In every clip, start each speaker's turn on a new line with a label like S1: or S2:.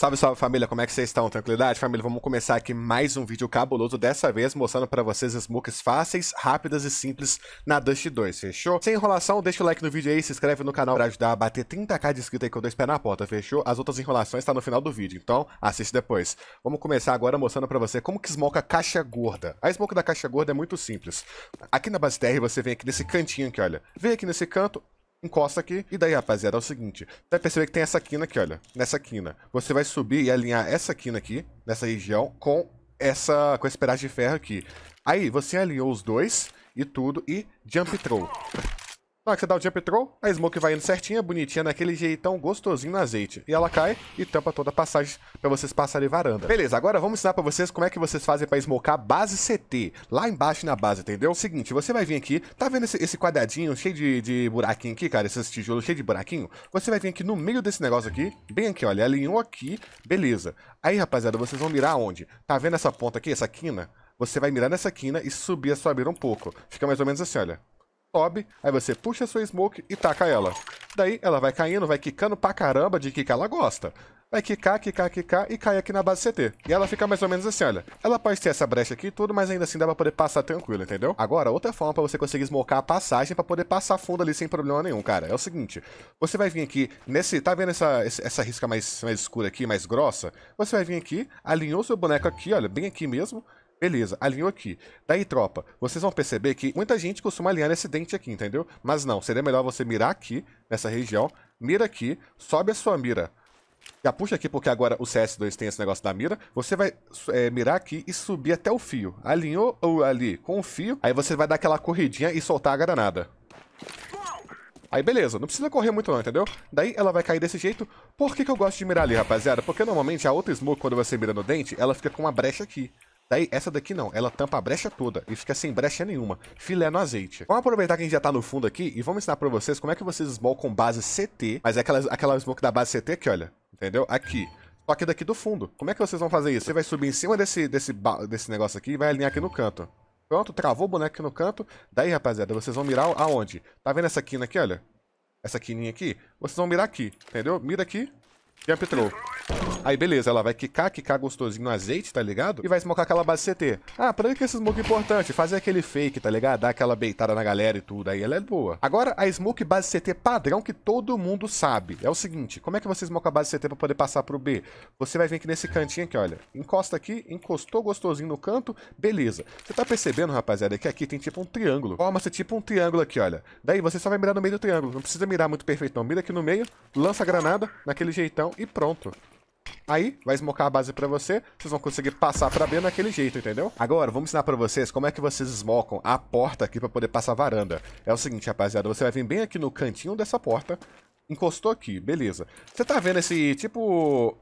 S1: Salve, salve família, como é que vocês estão? Tranquilidade? Família, vamos começar aqui mais um vídeo cabuloso, dessa vez mostrando para vocês as fáceis, rápidas e simples na Dust 2, fechou? Sem enrolação, deixa o like no vídeo aí, se inscreve no canal para ajudar a bater 30k de inscrito aí que eu dou na porta, fechou? As outras enrolações tá no final do vídeo, então assiste depois. Vamos começar agora mostrando para você como que smoke a caixa gorda. A smoke da caixa gorda é muito simples. Aqui na base TR você vem aqui nesse cantinho aqui, olha. Vem aqui nesse canto, encosta aqui. E daí, rapaziada, é o seguinte. Você vai perceber que tem essa quina aqui, olha. Nessa quina. Você vai subir e alinhar essa quina aqui, nessa região, com essa com esse pedaço de ferro aqui. Aí, você alinhou os dois e tudo e jump throw hora que você dá o jump throw, a smoke vai indo certinha, bonitinha, naquele jeitão gostosinho no azeite. E ela cai e tampa toda a passagem para vocês passarem varanda. Beleza, agora vamos ensinar para vocês como é que vocês fazem para smocar base CT, lá embaixo na base, entendeu? Seguinte, você vai vir aqui, tá vendo esse, esse quadradinho cheio de, de, buraquinho aqui, cara? Esses tijolos cheios de buraquinho? Você vai vir aqui no meio desse negócio aqui, bem aqui, olha, alinhou aqui, beleza. Aí, rapaziada, vocês vão mirar onde? Tá vendo essa ponta aqui, essa quina? Você vai mirar nessa quina e subir a sua mira um pouco. Fica mais ou menos assim, olha sobe, aí você puxa a sua smoke e taca ela. Daí ela vai caindo, vai quicando pra caramba de quicar, ela gosta. Vai quicar, quicar, quicar e cai aqui na base CT. E ela fica mais ou menos assim, olha. Ela pode ter essa brecha aqui e tudo, mas ainda assim dá pra poder passar tranquilo, entendeu? Agora, outra forma pra você conseguir smocar a passagem é pra poder passar fundo ali sem problema nenhum, cara. É o seguinte, você vai vir aqui nesse... Tá vendo essa, essa risca mais, mais escura aqui, mais grossa? Você vai vir aqui, alinhou seu boneco aqui, olha, bem aqui mesmo Beleza, alinhou aqui. Daí, tropa, vocês vão perceber que muita gente costuma alinhar nesse dente aqui, entendeu? Mas não, seria melhor você mirar aqui, nessa região, mira aqui, sobe a sua mira. Já puxa aqui, porque agora o CS2 tem esse negócio da mira. Você vai é, mirar aqui e subir até o fio. Alinhou ali com o fio, aí você vai dar aquela corridinha e soltar a granada. Aí beleza, não precisa correr muito não, entendeu? Daí ela vai cair desse jeito. Por que, que eu gosto de mirar ali, rapaziada? Porque normalmente a outra smoke, quando você mira no dente, ela fica com uma brecha aqui. Daí, essa daqui não, ela tampa a brecha toda e fica sem brecha nenhuma. Filé no azeite. Vamos aproveitar que a gente já tá no fundo aqui e vamos ensinar pra vocês como é que vocês smokam base CT, mas é aquela, aquela smoke da base CT aqui, olha, entendeu? Aqui. Só que daqui do fundo. Como é que vocês vão fazer isso? Você vai subir em cima desse, desse, desse negócio aqui e vai alinhar aqui no canto. Pronto, travou o boneco aqui no canto. Daí, rapaziada, vocês vão mirar aonde? Tá vendo essa quina aqui, olha? Essa quininha aqui? Vocês vão mirar aqui, entendeu? Mira aqui, tem a Aí, beleza, ela vai quicar, quicar gostosinho no azeite, tá ligado? E vai smocar aquela base CT. Ah, pra aí que esse smoke é importante, fazer aquele fake, tá ligado? Dar aquela beitada na galera e tudo, aí ela é boa. Agora, a smoke base CT padrão que todo mundo sabe. É o seguinte, como é que você smoke a base CT pra poder passar pro B? Você vai vir aqui nesse cantinho aqui, olha. Encosta aqui, encostou gostosinho no canto, beleza. Você tá percebendo, rapaziada, que aqui tem tipo um triângulo. Forma-se tipo um triângulo aqui, olha. Daí você só vai mirar no meio do triângulo, não precisa mirar muito perfeito não. Mira aqui no meio, lança a granada, naquele jeitão chão e pronto. Aí, vai smocar a base pra você, vocês vão conseguir passar pra B naquele jeito, entendeu? Agora, vamos ensinar pra vocês como é que vocês smocam a porta aqui pra poder passar a varanda. É o seguinte, rapaziada, você vai vir bem aqui no cantinho dessa porta, encostou aqui, beleza. Você tá vendo esse, tipo...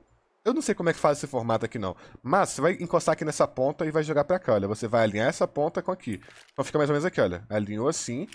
S1: Eu não sei como é que faz esse formato aqui, não. Mas você vai encostar aqui nessa ponta e vai jogar pra cá, olha. Você vai alinhar essa ponta com aqui. Então fica mais ou menos aqui, olha. Alinhou assim.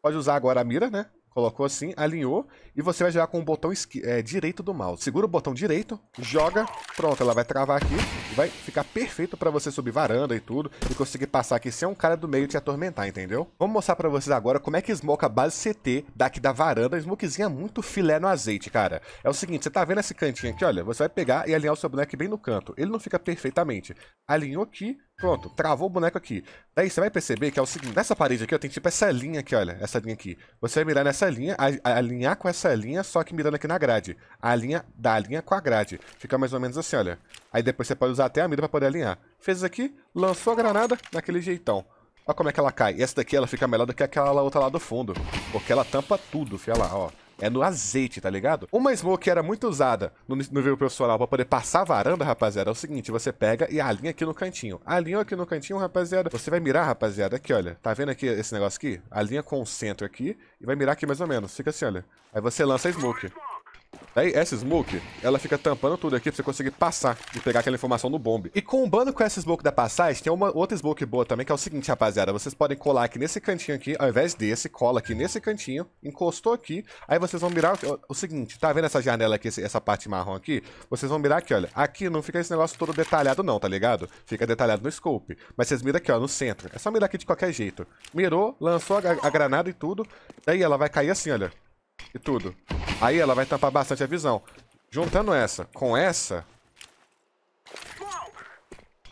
S1: Pode usar agora a mira, né? colocou assim, alinhou, e você vai jogar com o botão é, direito do mouse. Segura o botão direito, joga, pronto, ela vai travar aqui, vai ficar perfeito para você subir varanda e tudo, e conseguir passar aqui sem um cara do meio te atormentar, entendeu? Vamos mostrar para vocês agora como é que smoke a base CT daqui da varanda, smokezinha muito filé no azeite, cara. É o seguinte, você tá vendo esse cantinho aqui, olha, você vai pegar e alinhar o seu boneco bem no canto. Ele não fica perfeitamente. Alinhou aqui, Pronto, travou o boneco aqui. Daí você vai perceber que é o seguinte, nessa parede aqui, ó, tem tipo essa linha aqui, olha, essa linha aqui. Você vai mirar nessa linha, alinhar com essa linha, só que mirando aqui na grade. A linha da linha com a grade. Fica mais ou menos assim, olha. Aí depois você pode usar até a mira pra poder alinhar. Fez aqui, lançou a granada daquele jeitão. Olha como é que ela cai. E essa daqui, ela fica melhor do que aquela outra lá do fundo. Porque ela tampa tudo, fia lá, ó. É no azeite, tá ligado? Uma smoke era muito usada no nível profissional pra poder passar a varanda, rapaziada, é o seguinte, você pega e alinha aqui no cantinho. Alinha aqui no cantinho, rapaziada. Você vai mirar, rapaziada, aqui, olha. Tá vendo aqui esse negócio aqui? Alinha com o centro aqui e vai mirar aqui mais ou menos. Fica assim, olha. Aí você lança a smoke. Aí, essa smoke, ela fica tampando tudo aqui pra você conseguir passar e pegar aquela informação no bombe. E combando com essa smoke da passagem, tem uma outra smoke boa também, que é o seguinte, rapaziada. Vocês podem colar aqui nesse cantinho aqui, ao invés desse, cola aqui nesse cantinho, encostou aqui. Aí vocês vão mirar o, o seguinte, tá vendo essa janela aqui, essa parte marrom aqui? Vocês vão mirar aqui, olha. Aqui não fica esse negócio todo detalhado não, tá ligado? Fica detalhado no scope. Mas vocês miram aqui, ó, no centro. É só mirar aqui de qualquer jeito. Mirou, lançou a, a granada e tudo. Aí ela vai cair assim, olha e tudo. Aí ela vai tampar bastante a visão. Juntando essa com essa...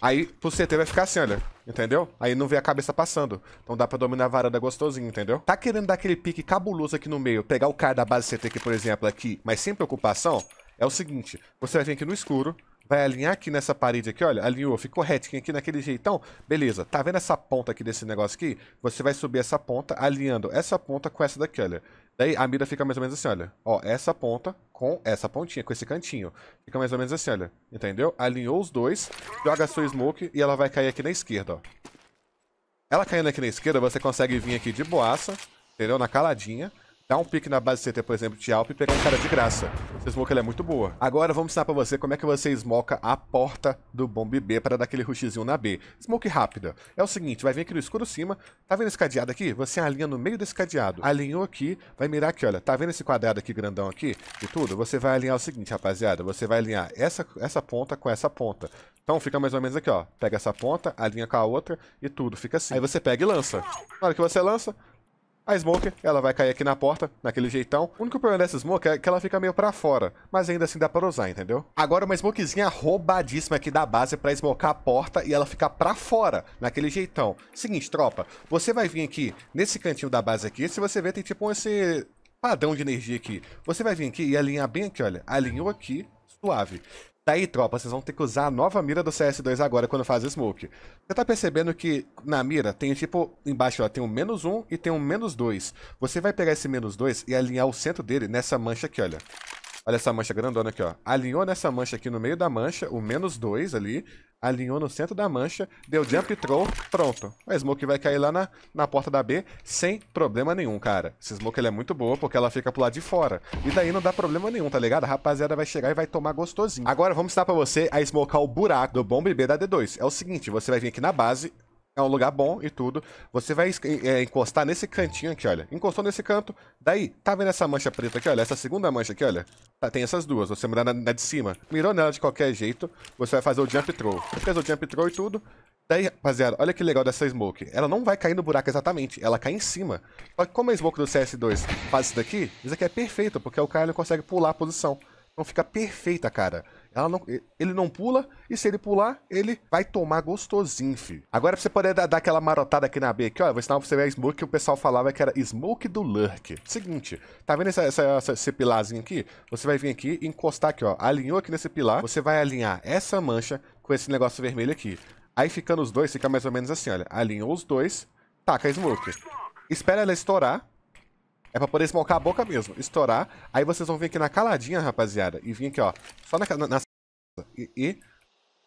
S1: Aí pro CT vai ficar assim, olha. Entendeu? Aí não vê a cabeça passando. Então dá pra dominar a varanda gostosinho, entendeu? Tá querendo dar aquele pique cabuloso aqui no meio, pegar o cara da base CT aqui, por exemplo, aqui, mas sem preocupação? É o seguinte, você vai vir aqui no escuro, vai alinhar aqui nessa parede aqui, olha, alinhou, ficou retinho aqui naquele jeitão, beleza, tá vendo essa ponta aqui desse negócio aqui? Você vai subir essa ponta alinhando essa ponta com essa daqui, olha. Daí a mira fica mais ou menos assim, olha. Ó, essa ponta com essa pontinha, com esse cantinho. Fica mais ou menos assim, olha. Entendeu? Alinhou os dois, joga sua smoke e ela vai cair aqui na esquerda, ó. Ela caindo aqui na esquerda, você consegue vir aqui de boaça, entendeu? Na caladinha. Dá um pique na base CT, por exemplo, de Alp e pegar um cara de graça. Essa smoke é muito boa. Agora vamos ensinar pra você como é que você esmoca a porta do bomb B para dar aquele rushzinho na B. Smoke rápida. É o seguinte, vai vir aqui no escuro cima. Tá vendo esse cadeado aqui? Você alinha no meio desse cadeado. Alinhou aqui, vai mirar aqui, olha. Tá vendo esse quadrado aqui grandão aqui? E tudo? Você vai alinhar o seguinte, rapaziada. Você vai alinhar essa, essa ponta com essa ponta. Então fica mais ou menos aqui, ó. Pega essa ponta, alinha com a outra e tudo. Fica assim. Aí você pega e lança. Na hora que você lança, a Smoke, ela vai cair aqui na porta, naquele jeitão. O único problema dessa Smoke é que ela fica meio pra fora, mas ainda assim dá pra usar, entendeu? Agora uma Smokezinha roubadíssima aqui da base pra smocar a porta e ela ficar pra fora, naquele jeitão. Seguinte, tropa, você vai vir aqui nesse cantinho da base aqui, se você ver tem tipo esse padrão de energia aqui. Você vai vir aqui e alinhar bem aqui, olha. Alinhou aqui, suave. Tá aí, tropa, vocês vão ter que usar a nova mira do CS2 agora quando faz smoke. Você tá percebendo que na mira tem tipo, embaixo ó, tem um menos um e tem um menos dois. Você vai pegar esse menos dois e alinhar o centro dele nessa mancha aqui, olha. Olha essa mancha grandona aqui, ó. Alinhou nessa mancha aqui no meio da mancha, o menos 2 ali. Alinhou no centro da mancha, deu jump throw, pronto. A smoke vai cair lá na, na porta da B sem problema nenhum, cara. Essa smoke é muito boa porque ela fica pro lado de fora. E daí não dá problema nenhum, tá ligado? A rapaziada vai chegar e vai tomar gostosinho. Agora vamos ensinar pra você a smocar o buraco do bomb B da D2. É o seguinte, você vai vir aqui na base, é um lugar bom e tudo. Você vai é, é, encostar nesse cantinho aqui, olha. Encostou nesse canto, daí, tá vendo essa mancha preta aqui, olha? Essa segunda mancha aqui, olha. Tá, tem essas duas, você mirar na, na, de cima. Mirou nela de qualquer jeito, você vai fazer o jump throw. Fez o jump throw e tudo. Daí, rapaziada, olha que legal dessa smoke. Ela não vai cair no buraco exatamente, ela cai em cima. Só que como a smoke do CS2 faz isso daqui, isso aqui é perfeito, porque o cara não consegue pular a posição. Então fica perfeita, cara não, ele não pula, e se ele pular, ele vai tomar gostosinho, filho. Agora, pra você poder dar, dar aquela marotada aqui na B, aqui, ó, vou ensinar pra você ver a smoke que o pessoal falava que era smoke do lurk. Seguinte, tá vendo essa, essa, essa, esse pilarzinho aqui? Você vai vir aqui e encostar aqui, ó, alinhou aqui nesse pilar, você vai alinhar essa mancha com esse negócio vermelho aqui. Aí ficando os dois, fica mais ou menos assim, olha, alinhou os dois, taca a smoke. Espera ela estourar, é pra poder smocar a boca mesmo, estourar. Aí vocês vão vir aqui na caladinha, rapaziada, e vir aqui, ó, só na... na, na e, e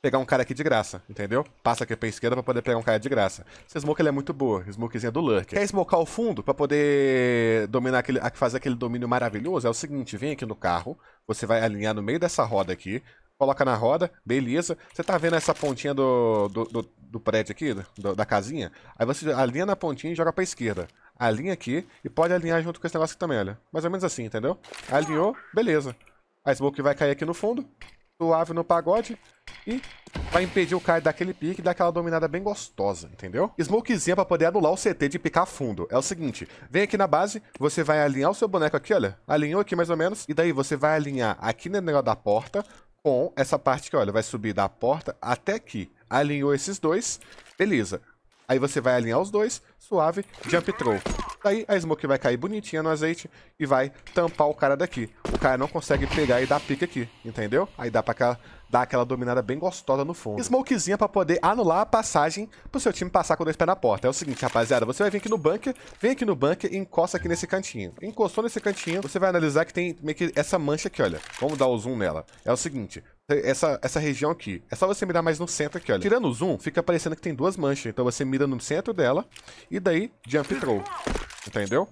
S1: pegar um cara aqui de graça, entendeu? Passa aqui pra esquerda pra poder pegar um cara de graça. Essa smoke é muito boa, smokezinha é do Lurker. Quer smocar o fundo pra poder dominar aquele, fazer aquele domínio maravilhoso? É o seguinte, vem aqui no carro, você vai alinhar no meio dessa roda aqui, coloca na roda, beleza. Você tá vendo essa pontinha do, do, do, do prédio aqui, do, da casinha? Aí você alinha na pontinha e joga pra esquerda alinha aqui e pode alinhar junto com esse negócio aqui também, olha. Mais ou menos assim, entendeu? Alinhou, beleza. A smoke vai cair aqui no fundo, suave no pagode e vai impedir o cara daquele pique e dar aquela dominada bem gostosa, entendeu? Smokezinha pra poder anular o CT de picar fundo. É o seguinte, vem aqui na base, você vai alinhar o seu boneco aqui, olha. Alinhou aqui mais ou menos, e daí você vai alinhar aqui no negócio da porta com essa parte que olha, vai subir da porta até aqui. Alinhou esses dois, beleza. Aí você vai alinhar os dois, suave, jump throw. Daí a smoke vai cair bonitinha no azeite e vai tampar o cara daqui. O cara não consegue pegar e dar pique aqui, entendeu? Aí dá pra dar aquela dominada bem gostosa no fundo. Smokezinha pra poder anular a passagem pro seu time passar com dois pés na porta. É o seguinte, rapaziada, você vai vir aqui no bunker, vem aqui no bunker e encosta aqui nesse cantinho. Encostou nesse cantinho, você vai analisar que tem meio que essa mancha aqui, olha. Vamos dar o zoom nela. É o seguinte, essa, essa região aqui. É só você mirar mais no centro aqui, olha. Tirando o zoom, fica parecendo que tem duas manchas. Então você mira no centro dela e daí jump throw. Entendeu?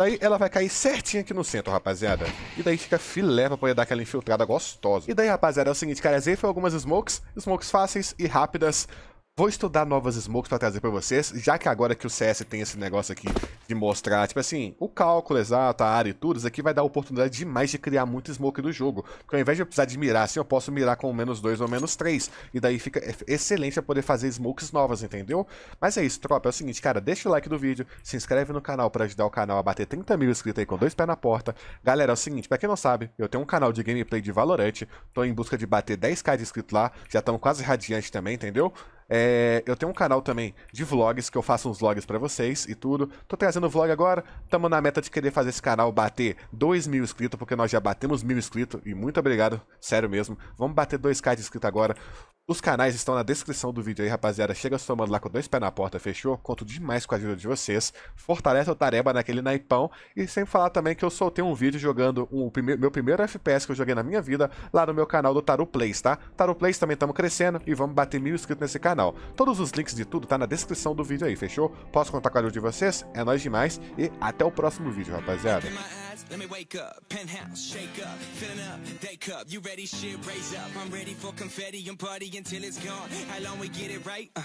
S1: Daí ela vai cair certinho aqui no centro, rapaziada. E daí fica filé pra poder dar aquela infiltrada gostosa. E daí, rapaziada, é o seguinte, cara. Zerei foi algumas smokes. Smokes fáceis e rápidas. Vou estudar novas smokes para trazer para vocês, já que agora que o CS tem esse negócio aqui de mostrar, tipo assim, o cálculo exato, a área e tudo, isso aqui vai dar oportunidade demais de criar muito smoke do jogo. Porque ao invés de eu precisar de mirar assim, eu posso mirar com menos 2 ou menos 3. E daí fica excelente pra poder fazer smokes novas, entendeu? Mas é isso, tropa, é o seguinte, cara, deixa o like do vídeo, se inscreve no canal para ajudar o canal a bater 30 mil inscritos aí com dois pés na porta. Galera, é o seguinte, para quem não sabe, eu tenho um canal de gameplay de Valorant, tô em busca de bater 10k de inscritos lá, já estamos quase radiante também, entendeu? É, eu tenho um canal também de vlogs, que eu faço uns vlogs para vocês e tudo. Tô trazendo vlog agora, tamo na meta de querer fazer esse canal bater 2 mil inscritos, porque nós já batemos mil inscritos, e muito obrigado, sério mesmo. Vamos bater 2k de inscrito agora. Os canais estão na descrição do vídeo aí, rapaziada. Chega somando lá com dois pés na porta, fechou? Conto demais com a ajuda de vocês. Fortalece o Tareba naquele naipão. E sem falar também que eu soltei um vídeo jogando o prime meu primeiro FPS que eu joguei na minha vida lá no meu canal do Taru Plays, tá? Taru Plays também estamos crescendo e vamos bater mil inscritos nesse canal. Todos os links de tudo tá na descrição do vídeo aí, fechou? Posso contar com a ajuda de vocês? É nóis demais e até o próximo vídeo, rapaziada. Let me wake up, penthouse, shake up, filling up, day cup. You ready? Shit, raise up. I'm ready for confetti and party. until it's gone. How long we get it right? Uh.